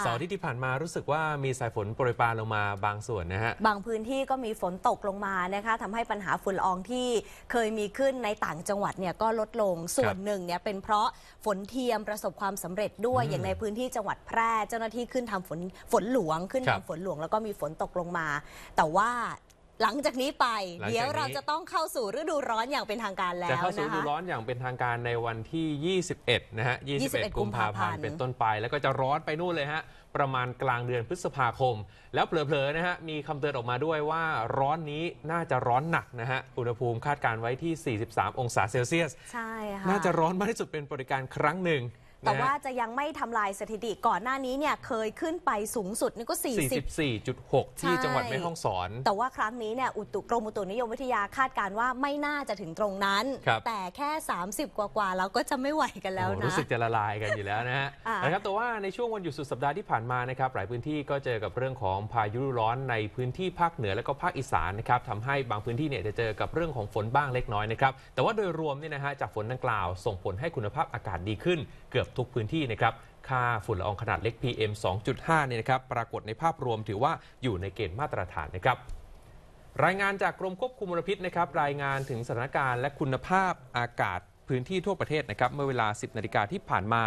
เสาร์ที่ที่ผ่านมารู้สึกว่ามีสายฝนโปรยปลายลงมาบางส่วนนะฮะ บางพื้นที่ก็มีฝนตกลงมานะคะทำให้ปัญหาฝุ่นละอองที่เคยมีขึ้นในต่างจังหวัดเนี่ยก็ลดลงส่วนหนึ่งเนี่ยเป็นเพราะฝนเทียมประสบความสำเร็จด้วยอย่างในพื้นที่จังหวัดแพร่เจ้าหน้าที่ขึ้นทำฝนฝนหลวง ขึ้นทำฝนหลวง แล้วก็มีฝนตกลงมา แต่ว่าหลังจากนี้ไปเดี๋ยวเราจะต้องเข้าสู่ฤดูร้อนอย่างเป็นทางการแล้วนะะคจะเข้าสู่ฤดูร้อนอย่างเป็นทางการในวันที่ 21 นะฮะ 21 กุมภาพันธ์เป็นต้นไป แล้วก็จะร้อนไปนู่นเลยฮะประมาณกลางเดือนพฤษภาคม แล้วเผลอๆนะฮะมีคำเตือนออกมาด้วยว่าร้อนนี้น่าจะร้อนหนักนะฮะ อุณหภูมิคาดการไว้ที่ 43 องศาเซลเซียสใช่ค่ะน่าจะร้อนมากที่สุดเป็นบริการครั้งหนึ่งแต่ว่าจะยังไม่ทำลายสถิติก่อนหน้านี้เนี่ยเคยขึ้นไปสูงสุดนี่ก็ 44.6 ที่จังหวัดแม่ฮ่องสอน แต่ว่าครั้งนี้เนี่ยอุตุกรมอุตุนิยมวิทยาคาดการว่าไม่น่าจะถึงตรงนั้น แต่แค่ 30 กว่าาเราก็จะไม่ไหวกันแล้วนะ รู้สึกจะละลายกันอยู่แล้วนะฮะนะครับแต่ว่าในช่วงวันหยุดสุดสัปดาห์ที่ผ่านมานะครับหลายพื้นที่ก็เจอกับเรื่องของพายุร้อนในพื้นที่ภาคเหนือและก็ภาคอีสานนะครับทำให้บางพื้นที่เนี่ยจะเจอกับเรื่องของฝนบ้างเล็กน้อยนะครับแต่ว่าโดยรวมเนี่ยนะฮะจากฝนดังกล่าวส่งผลให้คุณภาพอากาศดีขึ้น เกือบทุกพื้นที่นะครับ ค่าฝุ่นละอองขนาดเล็ก PM 2.5 เนี่ยนะครับ ปรากฏในภาพรวมถือว่าอยู่ในเกณฑ์มาตรฐานนะครับ รายงานจากกรมควบคุมมลพิษนะครับ รายงานถึงสถานการณ์และคุณภาพอากาศพื้นที่ทั่วประเทศนะครับ เมื่อเวลา 10นาฬิกาที่ผ่านมา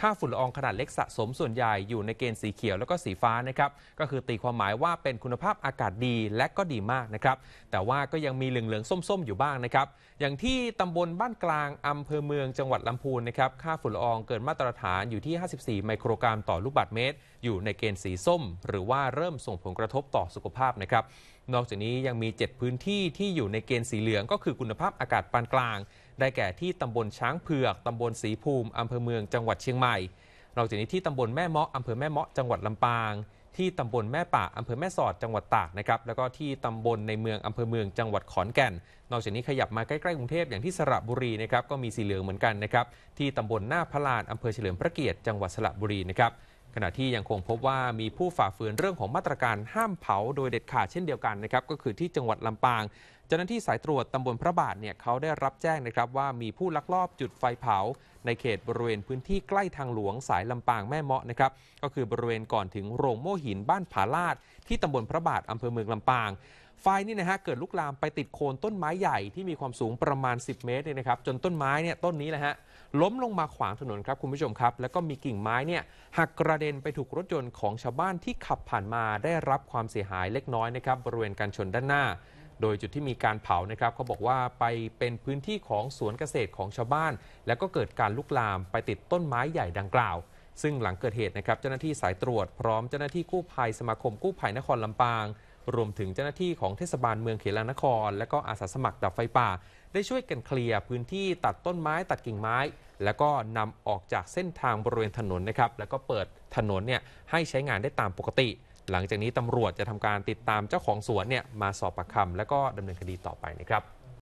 ค่าฝุ่นละอองขนาดเล็กสะสมส่วนใหญ่อยู่ในเกณฑ์สีเขียวแล้วก็สีฟ้านะครับ ก็คือตีความหมายว่าเป็นคุณภาพอากาศดีและก็ดีมากนะครับ แต่ว่าก็ยังมีเหลืองๆส้ม ๆ อยู่บ้างนะครับ อย่างที่ตำบลบ้านกลาง อำเภอเมืองจังหวัดลำพูนนะครับค่าฝุ่นละอองเกินมาตรฐานอยู่ที่ 54 ไมโครกรัมต่อลูกบาศก์เมตร อยู่ในเกณฑ์สีส้ม หรือว่าเริ่มส่งผลกระทบต่อสุขภาพนะครับนอกจากนี้ยังมี 7 พื้นที่ที่อยู่ในเกณฑ์สีเหลืองก็คือคุณภาพอากาศปานกลางได้แก่ที่ตำบลช้างเผือก ตำบลสีภูมิอำเภอเมือง จังหวัดเชียงใหม่ นอกจากนี้ที่ตำบลแม่เมาะอำเภอแม่เมาะ จังหวัดลำปาง ที่ตำบลแม่ป่าอำเภอแม่สอด จังหวัดตาก นะครับ แล้วก็ที่ตำบลในเมืองอำเภอเมือง จังหวัดขอนแก่น นอกจากนี้ขยับมาใกล้ๆกรุงเทพอย่างที่สระบุรีนะครับก็มีสีเหลืองเหมือนกันนะครับที่ตำบลหน้าพลานอำเภอเฉลิมพระเกียรติ จังหวัดสระบุรีนะครับขณะที่ยังคงพบว่ามีผู้ฝ่าฝืนเรื่องของมาตรการห้ามเผาโดยเด็ดขาดเช่นเดียวกันนะครับก็คือที่จังหวัดลำปางเจ้าหน้าที่สายตรวจตำบลพระบาทเนี่ยเขาได้รับแจ้งนะครับว่ามีผู้ลักลอบจุดไฟเผา ในเขตบริเวณพื้นที่ใกล้ทางหลวงสายลำปางแม่เมาะนะครับก็คือบริเวณก่อนถึงโรงโม่หินบ้านผาลาดที่ตำบลพระบาทอำเภอเมืองลำปางไฟนี่นะฮะเกิดลุกลามไปติดโคนต้นไม้ใหญ่ที่มีความสูงประมาณ 10 เมตรเนี่ยนะครับจนต้นไม้เนี่ยต้นนี้แหละฮะล้มลงมาขวางถนนครับคุณผู้ชมครับ แล้วก็มีกิ่งไม้เนี่ยหักกระเด็นไปถูกรถยนต์ของชาวบ้านที่ขับผ่านมาได้รับความเสียหายเล็กน้อยนะครับบริเวณการชนด้านหน้า โดยจุดที่มีการเผานะครับเขาบอกว่าไปเป็นพื้นที่ของสวนเกษตรของชาวบ้าน แล้วก็เกิดการลุกลามไปติดต้นไม้ใหญ่ดังกล่าว ซึ่งหลังเกิดเหตุนะครับเจ้าหน้าที่สายตรวจ พร้อมเจ้าหน้าที่กู้ภัยสมาคมกู้ภัยนครลำปางรวมถึงเจ้าหน้าที่ของเทศบาลเมืองเขลางนคร และก็อาสาสมัครดับไฟป่า ได้ช่วยกันเคลียร์พื้นที่ตัดต้นไม้ตัดกิ่งไม้ แล้วก็นำออกจากเส้นทางบริเวณถนนนะครับแล้วก็เปิดถนนเนี่ยให้ใช้งานได้ตามปกติ หลังจากนี้ตำรวจจะทำการติดตามเจ้าของสวนเนี่ยมาสอบปากคำและก็ดำเนินคดีต่อไปนะครับ